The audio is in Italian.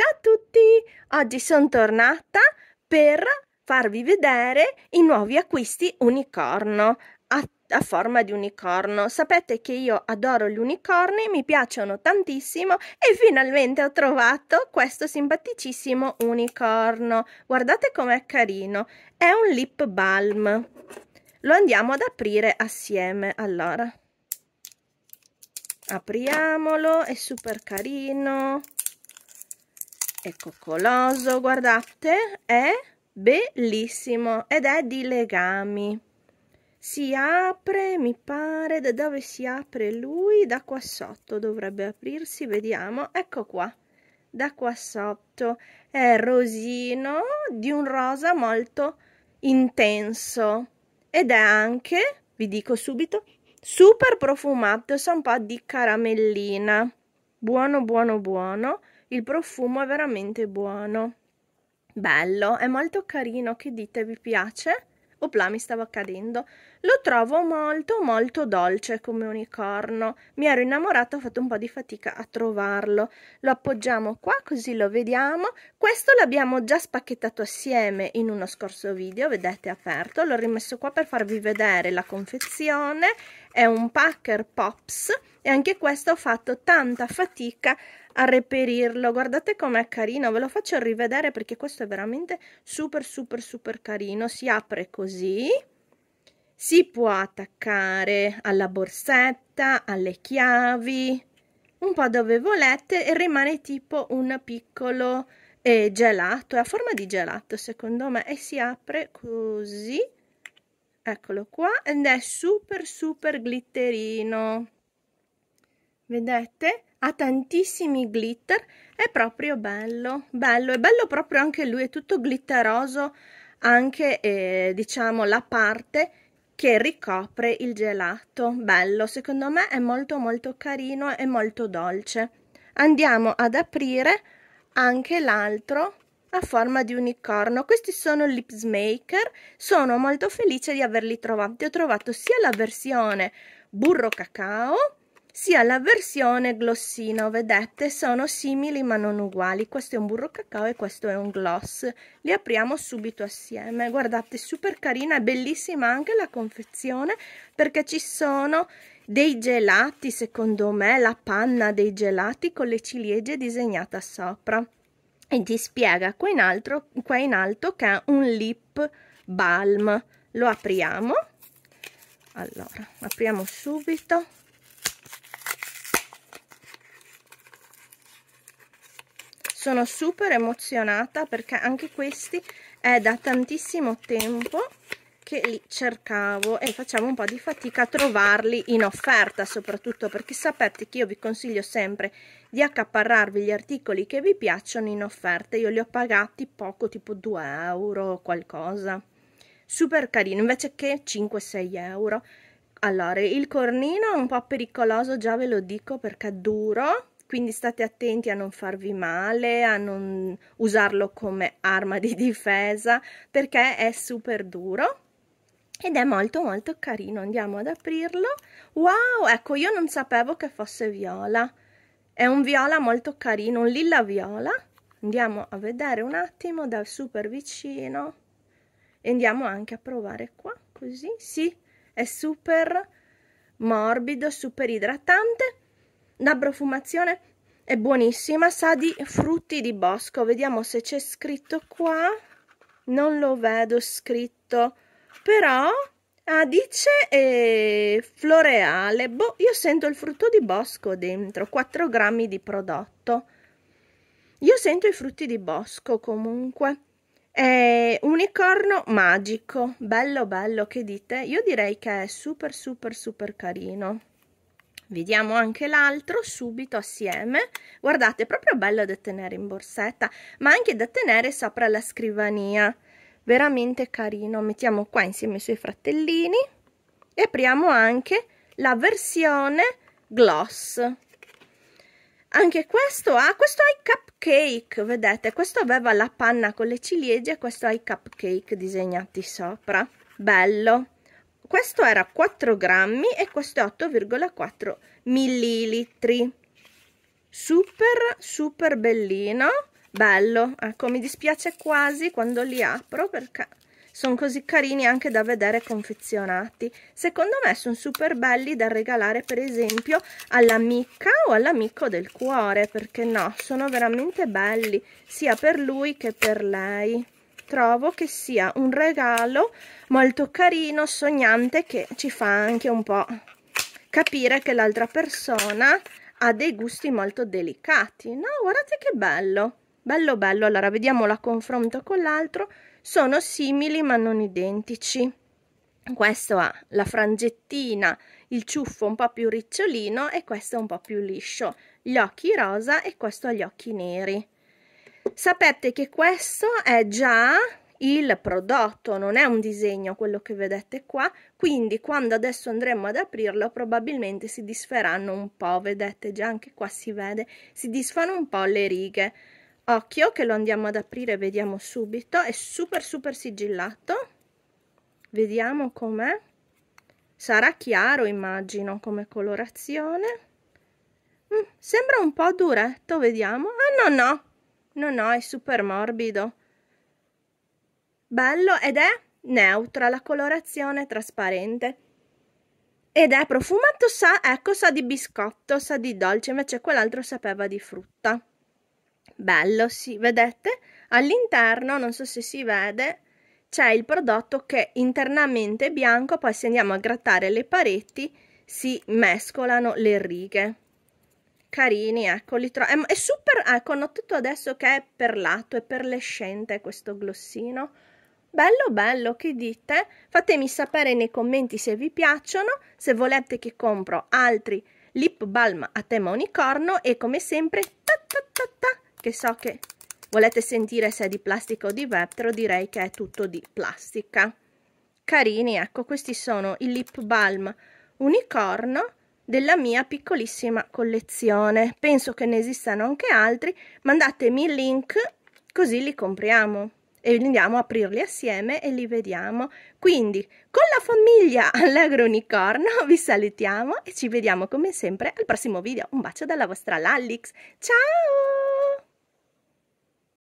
Ciao a tutti! Oggi sono tornata per farvi vedere i nuovi acquisti unicorno a, a, forma di unicorno. Sapete che io adoro gli unicorni, mi piacciono tantissimo e finalmente ho trovato questo simpaticissimo unicorno. Guardate com'è carino, è un lip balm. Lo andiamo ad aprire assieme, allora. Apriamolo, è super carino è coccoloso, guardate, è bellissimo ed è di legami. Si apre, mi pare, da dove si apre lui? Da qua sotto dovrebbe aprirsi, vediamo, ecco qua, da qua sotto. È rosino di un rosa molto intenso ed è anche, vi dico subito, super profumato, sa un po' di caramellina. Buono, buono, buono il profumo è veramente buono. Bello, è molto carino, che dite, vi piace? Opla, mi stavo cadendo. Lo trovo molto molto dolce come unicorno. Mi ero innamorata, ho fatto un po' di fatica a trovarlo. Lo appoggiamo qua così lo vediamo. Questo l'abbiamo già spacchettato assieme in uno scorso video, vedete aperto. L'ho rimesso qua per farvi vedere la confezione. È un packer Pops e anche questo ho fatto tanta fatica a a reperirlo. Guardate com'è carino, ve lo faccio rivedere perché questo è veramente super super super carino. Si apre così, si può attaccare alla borsetta, alle chiavi, un po' dove volete e rimane tipo un piccolo eh, gelato, è a forma di gelato secondo me e si apre così. Eccolo qua ed è super super glitterino. Vedete? ha tantissimi glitter, è proprio bello, bello, è bello proprio anche lui, è tutto glitteroso, anche eh, diciamo la parte che ricopre il gelato, bello, secondo me è molto molto carino e molto dolce. Andiamo ad aprire anche l'altro a forma di unicorno. Questi sono lips maker, sono molto felice di averli trovati. Ho trovato sia la versione burro cacao sia la versione glossino vedete sono simili ma non uguali questo è un burro cacao e questo è un gloss li apriamo subito assieme guardate super carina è bellissima anche la confezione perché ci sono dei gelati secondo me la panna dei gelati con le ciliegie disegnata sopra e ti spiega qua in, alto, qua in alto che è un lip balm lo apriamo allora apriamo subito sono super emozionata perché anche questi è da tantissimo tempo che li cercavo e facciamo un po' di fatica a trovarli in offerta soprattutto perché sapete che io vi consiglio sempre di accaparrarvi gli articoli che vi piacciono in offerta io li ho pagati poco tipo 2 euro o qualcosa super carino invece che 5-6 euro allora il cornino è un po' pericoloso già ve lo dico perché è duro quindi state attenti a non farvi male, a non usarlo come arma di difesa perché è super duro ed è molto molto carino, andiamo ad aprirlo, wow, ecco io non sapevo che fosse viola, è un viola molto carino, un lilla viola, andiamo a vedere un attimo da super vicino e andiamo anche a provare qua, così, sì, è super morbido, super idratante, la profumazione è buonissima, sa di frutti di bosco. Vediamo se c'è scritto qua. Non lo vedo scritto, però ah, dice eh, floreale. Boh, io sento il frutto di bosco dentro, 4 grammi di prodotto. Io sento i frutti di bosco comunque. È unicorno magico, bello bello, che dite? Io direi che è super super super carino vediamo anche l'altro subito assieme guardate è proprio bello da tenere in borsetta ma anche da tenere sopra la scrivania veramente carino mettiamo qua insieme i suoi fratellini e apriamo anche la versione gloss anche questo ha questo ha i cupcake vedete questo aveva la panna con le ciliegie questo ha i cupcake disegnati sopra bello questo era 4 grammi e questo è 8,4 millilitri super super bellino bello ecco mi dispiace quasi quando li apro perché sono così carini anche da vedere confezionati secondo me sono super belli da regalare per esempio all'amica o all'amico del cuore perché no sono veramente belli sia per lui che per lei trovo che sia un regalo molto carino, sognante, che ci fa anche un po' capire che l'altra persona ha dei gusti molto delicati. No, guardate che bello, bello bello. Allora, vediamo la confronto con l'altro. Sono simili ma non identici. Questo ha la frangettina, il ciuffo un po' più ricciolino e questo è un po' più liscio. Gli occhi rosa e questo ha gli occhi neri sapete che questo è già il prodotto, non è un disegno quello che vedete qua, quindi quando adesso andremo ad aprirlo probabilmente si disferanno un po', vedete già anche qua si vede, si disfano un po' le righe. Occhio che lo andiamo ad aprire, vediamo subito, è super super sigillato, vediamo com'è, sarà chiaro immagino come colorazione. Mm, sembra un po' duretto, vediamo, ah no no, No, no, è super morbido. Bello ed è neutra, la colorazione è trasparente. Ed è profumato, sa, ecco, sa di biscotto, sa di dolce, invece quell'altro sapeva di frutta. Bello, sì, vedete? All'interno, non so se si vede, c'è il prodotto che internamente è bianco, poi se andiamo a grattare le pareti si mescolano le righe carini, ecco, li trovo, è, è, super, ah, ecco, notato adesso che è perlato, è perlescente questo glossino, bello bello, che dite? Fatemi sapere nei commenti se vi piacciono, se volete che compro altri lip balm a tema unicorno e come sempre, ta ta ta ta, che so che volete sentire se è di plastica o di vetro, direi che è tutto di plastica. Carini, ecco, questi sono i lip balm unicorno della mia piccolissima collezione. Penso che ne esistano anche altri, mandatemi il link così li compriamo e andiamo a aprirli assieme e li vediamo. Quindi con la famiglia Allegro Unicorno vi salutiamo e ci vediamo come sempre al prossimo video. Un bacio dalla vostra Lallix. Ciao!